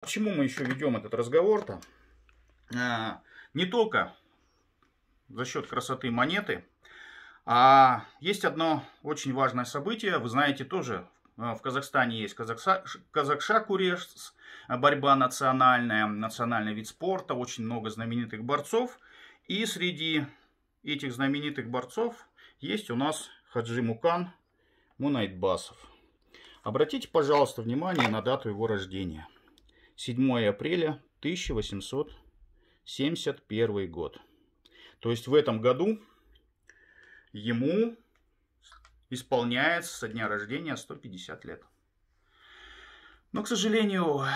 Почему мы еще ведем этот разговор-то? А, не только за счет красоты монеты, а есть одно очень важное событие. Вы знаете тоже, а, в Казахстане есть казахша, казахша курец, борьба национальная, национальный вид спорта, очень много знаменитых борцов. И среди этих знаменитых борцов есть у нас Хаджи Мукан Мунайтбасов. Обратите, пожалуйста, внимание на дату его рождения – 7 апреля 1871 год. То есть в этом году ему исполняется со дня рождения 150 лет. Но, к сожалению, э,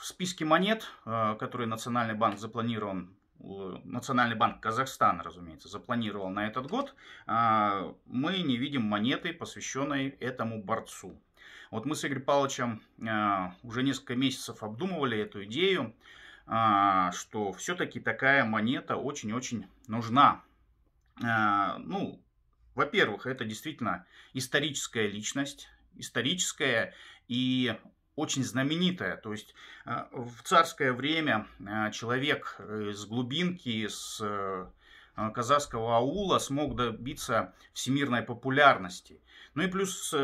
в списке монет, э, которые Национальный банк запланирован, э, Национальный банк Казахстана, разумеется, запланировал на этот год, мы не видим монеты, посвященной этому борцу. Вот мы с Игорем Павловичем э, уже несколько месяцев обдумывали эту идею, э, что все-таки такая монета очень-очень нужна. Э, ну, во-первых, это действительно историческая личность, историческая и очень знаменитая. То есть в царское время человек из глубинки, из казахского аула смог добиться всемирной популярности. Ну и плюс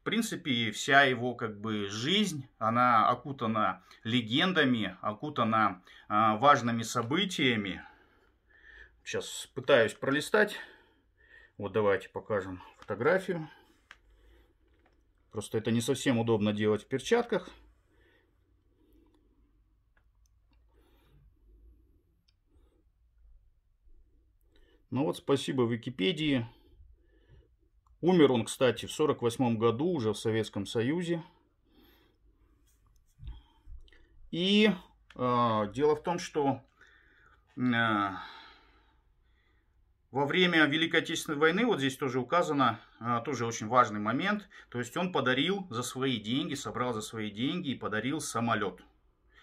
в принципе, вся его как бы жизнь, она окутана легендами, окутана э, важными событиями. Сейчас пытаюсь пролистать. Вот давайте покажем фотографию. Просто это не совсем удобно делать в перчатках. Ну вот, спасибо Википедии. Умер он, кстати, в 1948 году уже в Советском Союзе. И э, дело в том, что э, во время Великой Отечественной войны, вот здесь тоже указано, э, тоже очень важный момент, то есть он подарил за свои деньги, собрал за свои деньги и подарил самолет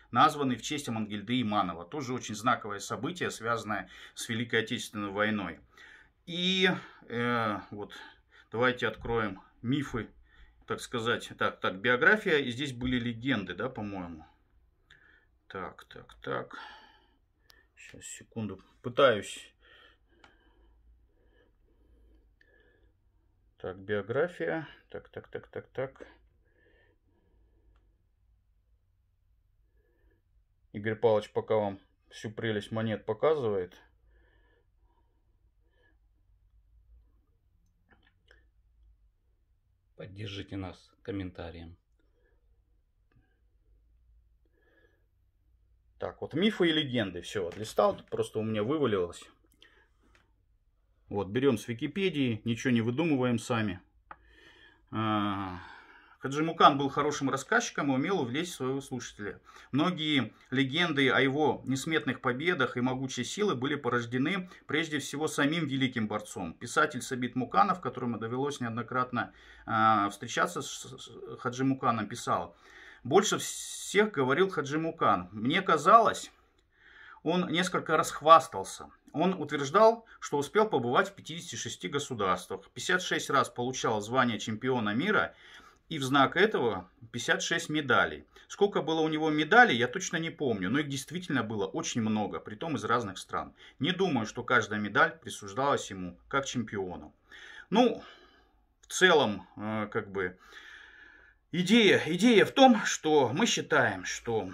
названный в честь Амангельды Иманова. Тоже очень знаковое событие, связанное с Великой Отечественной войной. И э, вот Давайте откроем мифы, так сказать. Так, так, биография. И здесь были легенды, да, по-моему. Так, так, так. Сейчас, секунду. Пытаюсь. Так, биография. Так, так, так, так, так. Игорь Павлович пока вам всю прелесть монет показывает. Поддержите нас комментарием. Так, вот мифы и легенды. Все, отлистал, просто у меня вывалилось. Вот, берем с Википедии, ничего не выдумываем сами. А, Хаджимукан был хорошим рассказчиком и умел увлечь своего слушателя. Многие легенды о его несметных победах и могучей силы были порождены прежде всего самим великим борцом. Писатель Сабит Муканов, которому довелось неоднократно э, встречаться с Хаджимуканом, писал. Больше всех говорил Хаджимукан. Мне казалось, он несколько расхвастался. Он утверждал, что успел побывать в 56 государствах, 56 раз получал звание чемпиона мира – и в знак этого 56 медалей. Сколько было у него медалей, я точно не помню, но их действительно было очень много, при том из разных стран. Не думаю, что каждая медаль присуждалась ему как чемпиону. Ну, в целом, э, как бы, идея, идея в том, что мы считаем, что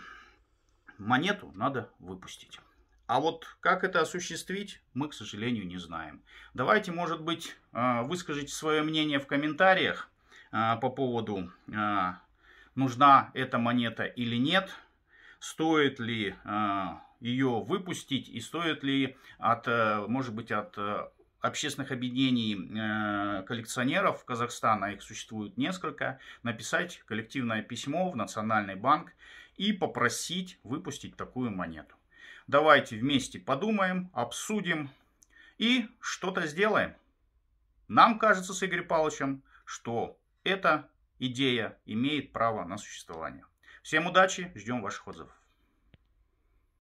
монету надо выпустить. А вот как это осуществить, мы, к сожалению, не знаем. Давайте, может быть, э, выскажите свое мнение в комментариях. А, по поводу, а, нужна эта монета или нет, стоит ли а, ее выпустить и стоит ли от, э, может быть, от э, общественных объединений э, коллекционеров Казахстана, их существует несколько, написать коллективное письмо в Национальный банк и попросить выпустить такую монету. Давайте вместе подумаем, обсудим и что-то сделаем. Нам кажется с Игорем Павловичем, что эта идея имеет право на существование. Всем удачи, ждем ваших отзывов.